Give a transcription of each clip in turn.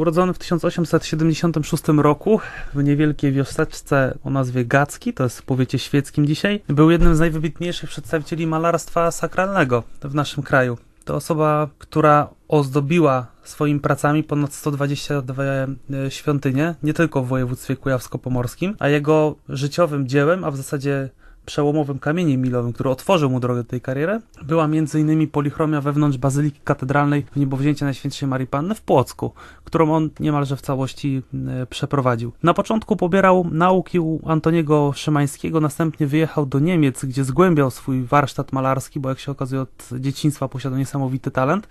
Urodzony w 1876 roku w niewielkiej wioseczce o nazwie Gacki, to jest w powiecie świeckim dzisiaj, był jednym z najwybitniejszych przedstawicieli malarstwa sakralnego w naszym kraju. To osoba, która ozdobiła swoimi pracami ponad 122 e, świątynie, nie tylko w województwie kujawsko-pomorskim, a jego życiowym dziełem, a w zasadzie przełomowym kamieniem milowym, który otworzył mu drogę do tej kariery, była m.in. polichromia wewnątrz Bazyliki Katedralnej w Niebowzięcie Najświętszej Marii Panny w Płocku, którą on niemalże w całości e, przeprowadził. Na początku pobierał nauki u Antoniego Szymańskiego, następnie wyjechał do Niemiec, gdzie zgłębiał swój warsztat malarski, bo jak się okazuje od dzieciństwa posiadał niesamowity talent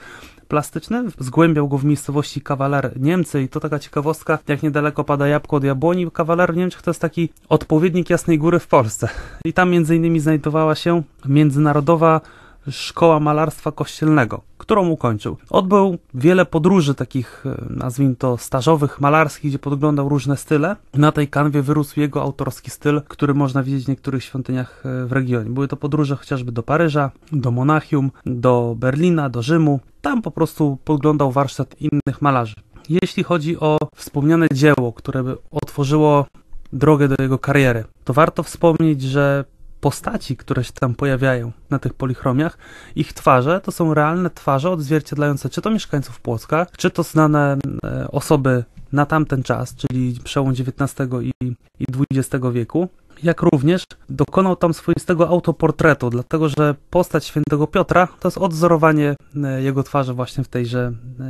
plastyczny. Zgłębiał go w miejscowości Kawaler Niemcy i to taka ciekawostka, jak niedaleko pada jabłko od jabłoni. Kawaler Niemczech to jest taki odpowiednik Jasnej Góry w Polsce. I tam innymi znajdowała się Międzynarodowa Szkoła Malarstwa Kościelnego, którą ukończył. Odbył wiele podróży takich, e, nazwijmy to, stażowych, malarskich, gdzie podglądał różne style. Na tej kanwie wyrósł jego autorski styl, który można widzieć w niektórych świątyniach e, w regionie. Były to podróże chociażby do Paryża, do Monachium, do Berlina, do Rzymu. Tam po prostu podglądał warsztat innych malarzy. Jeśli chodzi o wspomniane dzieło, które by otworzyło drogę do jego kariery. To warto wspomnieć, że postaci, które się tam pojawiają na tych polichromiach, ich twarze to są realne twarze odzwierciedlające czy to mieszkańców Płocka, czy to znane e, osoby na tamten czas, czyli przełom XIX i, i XX wieku, jak również dokonał tam swoistego autoportretu, dlatego że postać świętego Piotra to jest odzorowanie e, jego twarzy właśnie w tejże e,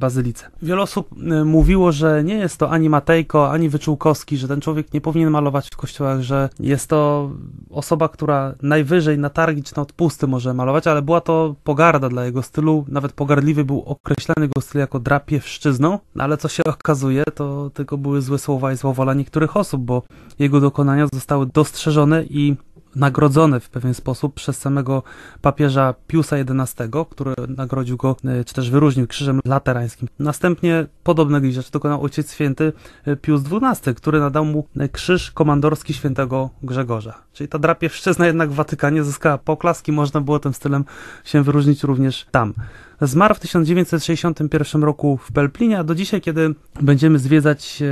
bazylice. Wiele osób e, mówiło, że nie jest to ani Matejko, ani Wyczółkowski, że ten człowiek nie powinien malować w kościołach, że jest to osoba, która najwyżej na targi czy na odpusty może malować, ale była to pogarda dla jego stylu, nawet pogardliwy był określany jego styl jako drapiewszczyzną, no ale co się okazuje, to tylko były złe słowa i złowola niektórych osób, bo jego dokonania zostały zostały dostrzeżone i nagrodzone w pewien sposób przez samego papieża Piusa XI, który nagrodził go, e, czy też wyróżnił krzyżem laterańskim. Następnie podobne rzeczy dokonał ojciec święty e, Pius XII, który nadał mu e, krzyż komandorski świętego Grzegorza. Czyli ta drapiewszczyzna jednak w Watykanie zyskała poklaski, można było tym stylem się wyróżnić również tam. Zmarł w 1961 roku w Pelplinie, a do dzisiaj, kiedy będziemy zwiedzać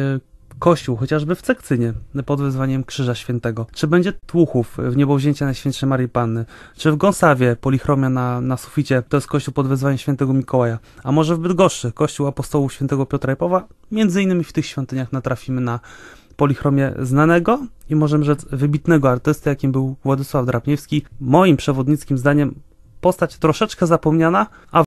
kościół, chociażby w Cekcynie, pod wezwaniem Krzyża Świętego, czy będzie Tłuchów w na Najświętszej Marii Panny, czy w Gąsawie polichromia na, na suficie, to jest kościół pod wezwaniem Świętego Mikołaja, a może w Bydgoszczy, kościół Apostołu Świętego Piotra i Pawła, między innymi w tych świątyniach natrafimy na polichromię znanego i możemy rzec wybitnego artysty, jakim był Władysław Drapniewski. Moim przewodnickim zdaniem postać troszeczkę zapomniana, a